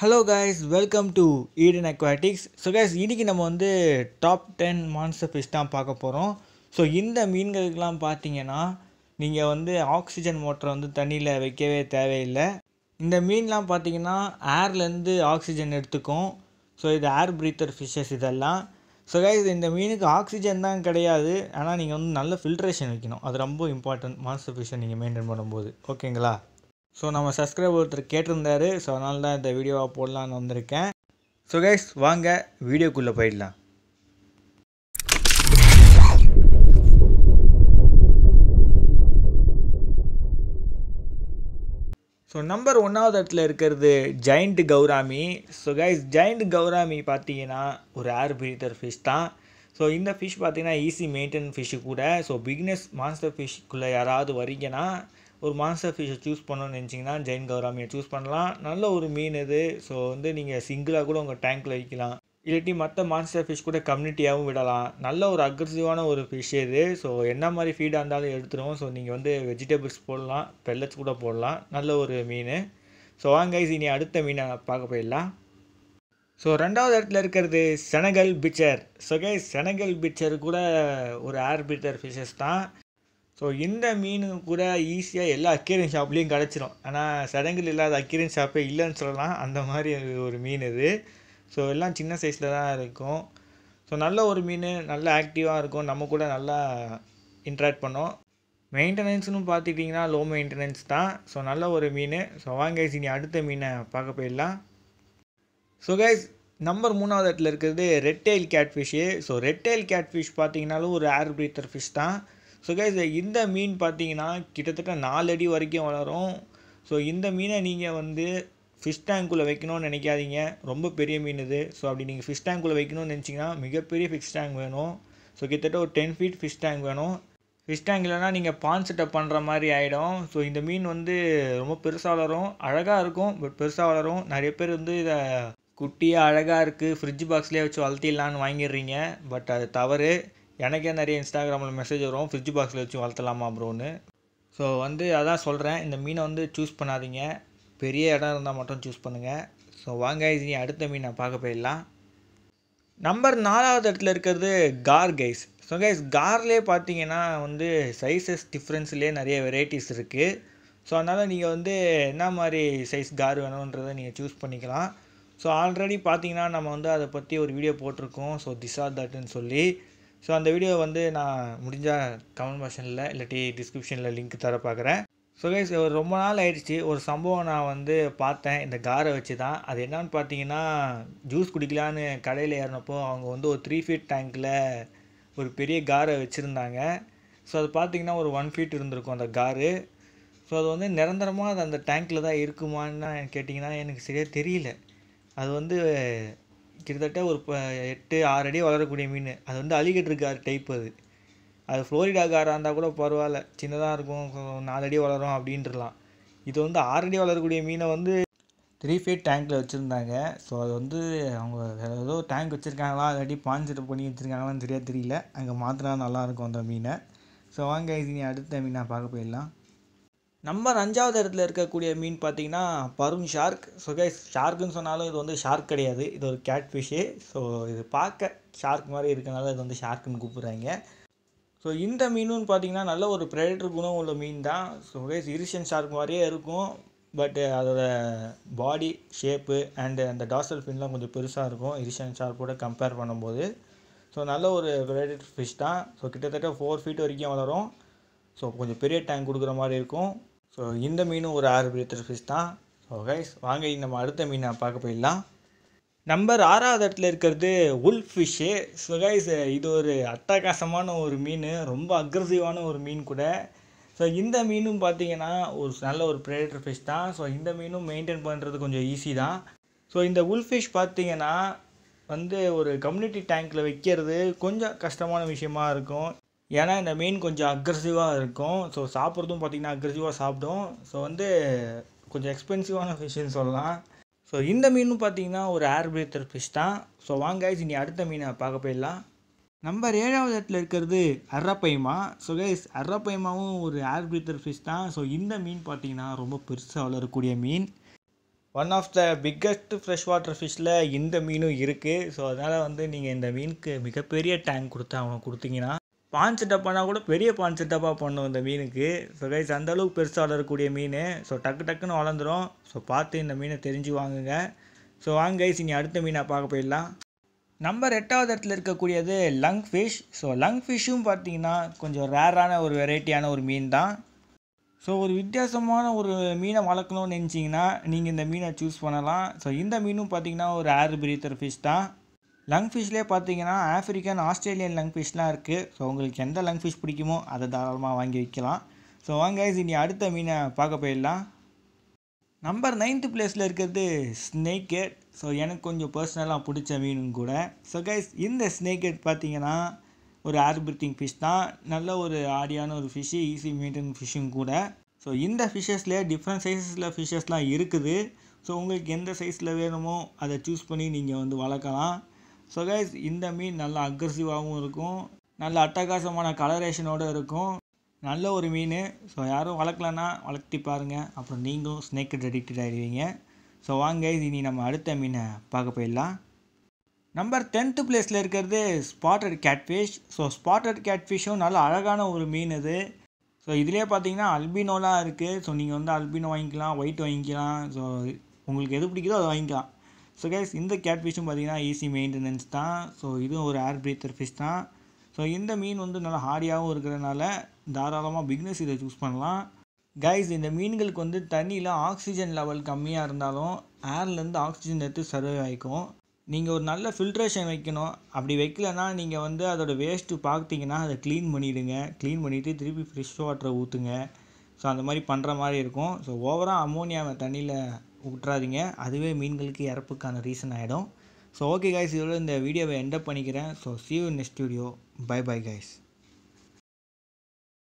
hello guys welcome to Eden Aquatics so guys இன்றைக்கி நம்ம வந்து டாப் டென் மான்ஸ்டர் ஃபிஷ் தான் பார்க்க போகிறோம் ஸோ இந்த மீன்களுக்கெலாம் பார்த்தீங்கன்னா நீங்கள் வந்து ஆக்சிஜன் மோட்டரை வந்து தண்ணியில் வைக்கவே தேவையில்லை இந்த மீன்லாம் பார்த்தீங்கன்னா ஏர்லேருந்து ஆக்சிஜன் எடுத்துக்கும் ஸோ இது ஏர் ப்ரீத்தர் ஃபிஷ்ஷஸ் இதெல்லாம் ஸோ கைஸ் இந்த மீனுக்கு ஆக்சிஜன் தான் கிடையாது ஆனால் நீங்கள் வந்து நல்ல ஃபில்ட்ரேஷன் வைக்கணும் அது ரொம்ப இம்பார்ட்டன்ட் மான்ஸ்டர் ஃபிஷ்ஷை நீங்கள் மெயின்டைன் பண்ணும்போது ஓகேங்களா ஸோ நம்ம சப்ஸ்கிரைபர் ஒருத்தர் கேட்டிருந்தாரு ஸோ அதனால தான் இந்த வீடியோவை போடலான்னு வந்திருக்கேன் ஸோ கைஸ் வாங்க வீடியோக்குள்ளே போயிடலாம் ஸோ நம்பர் ஒன்றாவது இடத்துல இருக்கிறது giant gourami so guys giant gourami பார்த்தீங்கன்னா ஒரு ஏர் பிரீதர் ஃபிஷ் தான் ஸோ இந்த ஃபிஷ் பார்த்தீங்கன்னா ஈஸி மெயின்டைன் ஃபிஷ்ஷு கூட ஸோ பிக்னஸ் மாஸ்டர் ஃபிஷ்க்குள்ளே யாராவது வரீங்கன்னா ஒரு மான்ஸ்டர் ஃபிஷ்ஷை சூஸ் பண்ணணும்னு நினச்சிங்கன்னா ஜெயின் கௌராமியை சூஸ் பண்ணலாம் நல்ல ஒரு மீன் இது ஸோ வந்து நீங்கள் சிங்கிளாக கூட உங்கள் டேங்க்கில் வைக்கலாம் இல்லாட்டி மற்ற மான்ஸ்டர் ஃபிஷ் கூட கம்யூனிட்டியாகவும் விடலாம் நல்ல ஒரு அக்ரஸிவான ஒரு ஃபிஷ் இது ஸோ என்ன மாதிரி ஃபீடாக இருந்தாலும் எடுத்துருவோம் ஸோ நீங்கள் வந்து வெஜிடபிள்ஸ் போடலாம் பெல்லட்ஸ் கூட போடலாம் நல்ல ஒரு மீன் ஸோ வாங்க இனி அடுத்த மீனை பார்க்க போயிடலாம் ஸோ ரெண்டாவது இடத்துல இருக்கிறது Senegal bichir so guys Senegal bichir கூட ஒரு ஆர்பிட்டர் ஃபிஷஸ் தான் ஸோ இந்த மீன் கூட ஈஸியாக எல்லா அக்கீரன் ஷாப்லேயும் கிடச்சிரும் ஆனால் சடங்கில் இல்லாத அக்கீரன் ஷாப்பே இல்லைன்னு சொல்லலாம் அந்த மாதிரி ஒரு மீன் இது ஸோ எல்லாம் சின்ன சைஸில் தான் இருக்கும் ஸோ நல்ல ஒரு மீன் நல்லா ஆக்டிவாக இருக்கும் நம்ம கூட நல்லா இன்ட்ராக்ட் பண்ணோம் மெயின்டெனன்ஸ்னு பார்த்துக்கிட்டிங்கன்னா லோ மெயின்டெனன்ஸ் தான் ஸோ நல்ல ஒரு மீன் ஸோ வாங்க இனி அடுத்த மீனை பார்க்க போயிடலாம் ஸோ கைஸ் நம்பர் மூணாவது இடத்துல இருக்கிறது redtail catfish so redtail catfish பார்த்தீங்கனாலும் ஒரு ஏர் பிரீத்தர் ஃபிஷ் தான் ஸோ கேஸ் இந்த மீன் பார்த்தீங்கன்னா கிட்டத்தட்ட நாலு அடி வரைக்கும் வளரும் ஸோ இந்த மீனை நீங்கள் வந்து ஃபிஷ் டேங்க்குள்ளே வைக்கணும்னு நினைக்காதீங்க ரொம்ப பெரிய மீன் இது ஸோ அப்படி நீங்கள் ஃபிஷ் டேங்க்குள்ளே வைக்கணும்னு நினச்சிங்கன்னா மிகப்பெரிய ஃபிஷ் டேங்க் வேணும் ஸோ கிட்டத்தட்ட ஒரு டென் ஃபீட் ஃபிஷ் டேங்க் வேணும் ஃபிஷ் டேங்க் இல்லைனா நீங்கள் பான் செட்டப் பண்ணுற மாதிரி ஆகிடும் ஸோ இந்த மீன் வந்து ரொம்ப பெருசாக வளரும் அழகாக இருக்கும் பட் பெருசாக வளரும் நிறைய பேர் வந்து இதை குட்டியாக அழகாக இருக்குது ஃப்ரிட்ஜ் பாக்ஸ்லேயே வச்சு வளர்த்திடலான்னு வாங்கிடுறீங்க பட் அது தவறு எனக்கே நிறைய இன்ஸ்டாகிராமில் மெசேஜ் வரும் ஃப்ரிட்ஜ் பாக்ஸில் வச்சு வளர்த்தலாமா ப்ரோன்னு ஸோ வந்து அதான் சொல்கிறேன் இந்த மீனை வந்து சூஸ் பண்ணாதீங்க பெரிய இடம் இருந்தால் மட்டும் சூஸ் பண்ணுங்கள் ஸோ வாங்க இனி அடுத்த மீன் நான் பார்க்க போயிடலாம் நம்பர் நாலாவது இடத்துல இருக்கிறது கார் கைஸ் ஸோ கைஸ் கார்லேயே பார்த்தீங்கன்னா வந்து சைஸஸ் டிஃப்ரென்ஸ்லேயே நிறைய வெரைட்டிஸ் இருக்குது ஸோ அதனால் நீங்கள் வந்து என்ன மாதிரி சைஸ் கார் வேணுன்றதை நீங்கள் சூஸ் பண்ணிக்கலாம் ஸோ ஆல்ரெடி பார்த்தீங்கன்னா நம்ம வந்து அதை பற்றி ஒரு வீடியோ போட்டிருக்கோம் ஸோ திஸ் ஆர் தட்டுன்னு சொல்லி ஸோ அந்த வீடியோ வந்து நான் முடிஞ்சால் கமெண்ட் பாஷனில் இல்லாட்டி டிஸ்கிரிப்ஷனில் லிங்க் தர பார்க்குறேன் ஸோ கைஸ் ஒரு ரொம்ப நாள் ஆயிடுச்சு ஒரு சம்பவம் நான் வந்து பார்த்தேன் இந்த காரை வச்சு தான் அது என்னான்னு பார்த்தீங்கன்னா ஜூஸ் குடிக்கலான்னு கடையில் ஏறினப்போ அவங்க வந்து ஒரு த்ரீ ஃபீட் டேங்க்கில் ஒரு பெரிய காரை வச்சுருந்தாங்க ஸோ அது பார்த்திங்கன்னா ஒரு ஒன் ஃபீட் இருந்திருக்கும் அந்த காரு ஸோ அது வந்து நிரந்தரமாக அது அந்த டேங்க்கில் தான் இருக்குமான்னு கேட்டிங்கன்னா எனக்கு சரியாக தெரியல அது வந்து கிட்டத்தட்ட ஒரு எட்டு ஆறு அடி வளரக்கூடிய மீன் அது வந்து இருக்கார் டைப் அது அது ஃப்ளோரிடா காராக இருந்தால் கூட பரவாயில்ல சின்னதாக இருக்கும் நாலு அடி வளரும் அப்படின்றலாம் இது வந்து ஆறடி வளரக்கூடிய மீனை வந்து த்ரீ ஃபீட் டேங்க்கில் வச்சுருந்தாங்க ஸோ அது வந்து அவங்க ஏதோ டேங்க் வச்சுருக்காங்களா அடி பாஞ்சிட்டு பண்ணி வச்சுருக்காங்களான்னு சரியாக தெரியல அங்கே மாற்றினா நல்லாயிருக்கும் அந்த மீனை ஸோ வாங்க இது நீ அடுத்த மீனை பார்க்க போயிடலாம் நம்ம அஞ்சாவது இடத்துல இருக்கக்கூடிய மீன் பார்த்தீங்கன்னா பருண் ஷார்க் ஸோ கே ஷார்க்குன்னு சொன்னாலும் இது வந்து ஷார்க் கிடையாது இது ஒரு கேட் ஃபிஷ்ஷு ஸோ இது பார்க்க ஷார்க் மாதிரி இருக்கனால இது வந்து ஷார்க்குன்னு கூப்பிட்றாங்க ஸோ இந்த மீனுன்னு பார்த்தீங்கன்னா நல்ல ஒரு ப்ரெடேட்டர் குணம் உள்ள மீன் தான் ஸோ கைஸ் இரிஷன் ஷார்க் மாதிரியே இருக்கும் பட்டு uh, அதோட பாடி ஷேப்பு அண்டு அந்த டாஸ்டல் ஃபின்லாம் கொஞ்சம் பெருசாக இருக்கும் இரிஷியன் ஷார்க்கோட கம்பேர் பண்ணும்போது ஸோ நல்ல ஒரு ப்ரெடேட்டர் ஃபிஷ் தான் ஸோ கிட்டத்தட்ட ஃபோர் ஃபீட் வரைக்கும் வளரும் ஸோ கொஞ்சம் பெரிய டேங்க் கொடுக்குற மாதிரி இருக்கும் ஸோ இந்த மீனும் ஒரு ஆறு பிரியத்தர் ஃபிஷ் தான் ஸோ கைஸ் வாங்க நம்ம அடுத்த மீனை பார்க்க போயிடலாம் நம்பர் ஆறாவது இடத்துல இருக்கிறது உல் ஃபிஷ்ஷு ஸோ கைஸ் இது ஒரு அட்டகாசமான ஒரு மீன் ரொம்ப அக்ரஸிவான ஒரு மீன் கூட ஸோ இந்த மீனும் பார்த்தீங்கன்னா ஒரு நல்ல ஒரு ப்ரேடர் ஃபிஷ் தான் ஸோ இந்த மீனும் மெயின்டைன் பண்ணுறது கொஞ்சம் ஈஸி தான் ஸோ இந்த உல் ஃபிஷ் பார்த்தீங்கன்னா வந்து ஒரு கம்யூனிட்டி டேங்க்கில் வைக்கிறது கொஞ்சம் கஷ்டமான விஷயமா இருக்கும் ஏன்னா இந்த மீன் கொஞ்சம் அக்ரஸிவாக இருக்கும் ஸோ சாப்பிட்றதும் பார்த்திங்கன்னா அக்ரஸிவாக சாப்பிடும் ஸோ வந்து கொஞ்சம் எக்ஸ்பென்சிவான ஃபிஷ்ஷுன்னு சொல்லலாம் ஸோ இந்த மீனும் பார்த்திங்கன்னா ஒரு ஏர் பிரீத்தர் ஃபிஷ் தான் ஸோ வாங்க இனி அடுத்த மீனை பார்க்க போயிடலாம் நம்பர் ஏழாவது இடத்துல இருக்கிறது அரப்பைமா ஸோ கைஸ் அரப்பைமாவும் ஒரு ஏர் பிரீத்தர் ஃபிஷ் தான் ஸோ இந்த மீன் பார்த்திங்கன்னா ரொம்ப பெருசாக வளரக்கூடிய மீன் one of the biggest fresh water ஃபிஷ்ஷில் இந்த மீனும் இருக்குது ஸோ அதனால் வந்து நீங்கள் இந்த மீனுக்கு மிகப்பெரிய டேங்க் கொடுத்து அவங்க கொடுத்தீங்கன்னா பாஞ்சு டப்பானா கூட பெரிய பாஞ்சு டப்பாக பண்ணும் இந்த மீனுக்கு ஸோ கைஸ் அந்தளவுக்கு பெருசாக வளரக்கூடிய மீன் ஸோ டக்கு டக்குன்னு வளர்ந்துடும் ஸோ பார்த்து இந்த மீனை தெரிஞ்சு வாங்குங்க ஸோ வாங்க கைஸ் இங்கே அடுத்த மீனாக பார்க்க போயிடலாம் நம்பர் எட்டாவது இடத்துல இருக்கக்கூடியது லங் ஃபிஷ் ஸோ லங் ஃபிஷ்ஷும் பார்த்தீங்கன்னா கொஞ்சம் ரேரான ஒரு வெரைட்டியான ஒரு மீன் தான் ஸோ ஒரு வித்தியாசமான ஒரு மீனை வளர்க்கணும்னு நினச்சிங்கன்னா நீங்கள் இந்த மீனை சூஸ் பண்ணலாம் ஸோ இந்த மீனும் பார்த்தீங்கன்னா ஒரு ஏர் பிரீத்தர் ஃபிஷ் தான் லங் ஃபிஷ்லேயே பார்த்தீங்கன்னா ஆஃப்ரிக்கன் ஆஸ்திரேலியன் லங் ஃபிஷ்லாம் இருக்குது ஸோ உங்களுக்கு எந்த லங் ஃபிஷ் பிடிக்குமோ அதை தாராளமாக வாங்கி வைக்கலாம் ஸோ வாங்க இனி அடுத்த மீனை பார்க்க போயிடலாம் நம்பர் நைன்த்து பிளேஸில் இருக்கிறது ஸ்னேக்கெட் ஸோ எனக்கு கொஞ்சம் பர்சனலாக பிடிச்ச மீனும் கூட ஸோ கைஸ் இந்த ஸ்னேக்கெட் பார்த்தீங்கன்னா ஒரு ஆர்பிரிட்டிங் ஃபிஷ் தான் நல்ல ஒரு ஆடியான ஒரு ஃபிஷ்ஷு ஈஸி மெயின்டைன் ஃபிஷ்ஷும் கூட ஸோ இந்த ஃபிஷ்ஷஸ்லேயே டிஃப்ரெண்ட் சைஸஸில் ஃபிஷ்ஷஸ்லாம் இருக்குது ஸோ உங்களுக்கு எந்த சைஸில் வேணுமோ அதை சூஸ் பண்ணி நீங்கள் வந்து வளர்க்கலாம் ஸோ கைஸ் இந்த மீன் நல்லா அக்ரஸிவாகவும் இருக்கும் நல்ல அட்டகாசமான கலரேஷனோடு இருக்கும் நல்ல ஒரு மீன் ஸோ யாரும் வளர்க்கலன்னா வளர்த்தி பாருங்கள் அப்புறம் நீங்களும் ஸ்னேக் அடிக்டட் ஆகிடுவீங்க ஸோ வாங்க இனி நம்ம அடுத்த மீனை பார்க்க போயிடலாம் நம்பர் டென்த்து பிளேஸில் இருக்கிறது ஸ்பாட்டட் கேட்ஃபிஷ் ஸோ ஸ்பாட்டட் கேட்ஃபிஷும் நல்ல அழகான ஒரு மீன் அது ஸோ இதிலே பார்த்தீங்கன்னா அல்பினோலாம் இருக்குது ஸோ நீங்கள் வந்து அல்பினோ வாங்கிக்கலாம் ஒயிட் வாங்கிக்கலாம் ஸோ உங்களுக்கு எது பிடிக்குதோ அதை வாங்கிக்கலாம் ஸோ கைஸ் இந்த கேட் பார்த்தீங்கன்னா பார்த்திங்கன்னா ஈஸி மெயின்டெனன்ஸ் தான் ஸோ இதுவும் ஒரு ஏர் பிரீத்தர் ஃபிஷ் தான் ஸோ இந்த மீன் வந்து நல்லா ஹார்டியாகவும் இருக்கிறதுனால தாராளமாக பிக்னஸ் இதை சூஸ் பண்ணலாம் கைஸ் இந்த மீன்களுக்கு வந்து தண்ணியில் ஆக்சிஜன் லெவல் கம்மியாக இருந்தாலும் ஏர்லேருந்து ஆக்சிஜன் எடுத்து சர்வை ஆகிக்கும் நீங்கள் ஒரு நல்ல ஃபில்ட்ரேஷன் வைக்கணும் அப்படி வைக்கலன்னா நீங்கள் வந்து அதோட வேஸ்ட்டு பார்த்தீங்கன்னா அதை க்ளீன் பண்ணிவிடுங்க க்ளீன் பண்ணிவிட்டு திருப்பி ஃப்ரெஷ் வாட்டரை ஊற்றுங்க ஸோ அந்த மாதிரி பண்ணுற மாதிரி இருக்கும் ஸோ ஓவராக அமோனியாவை தண்ணியில் விட்றாதீங்க அதுவே மீன்களுக்கு இறப்புக்கான ரீசன் ஆகிடும் ஸோ ஓகே காய்ஸ் இதோட இந்த வீடியோவை எண்டப் பண்ணிக்கிறேன் so see you next video bye bye guys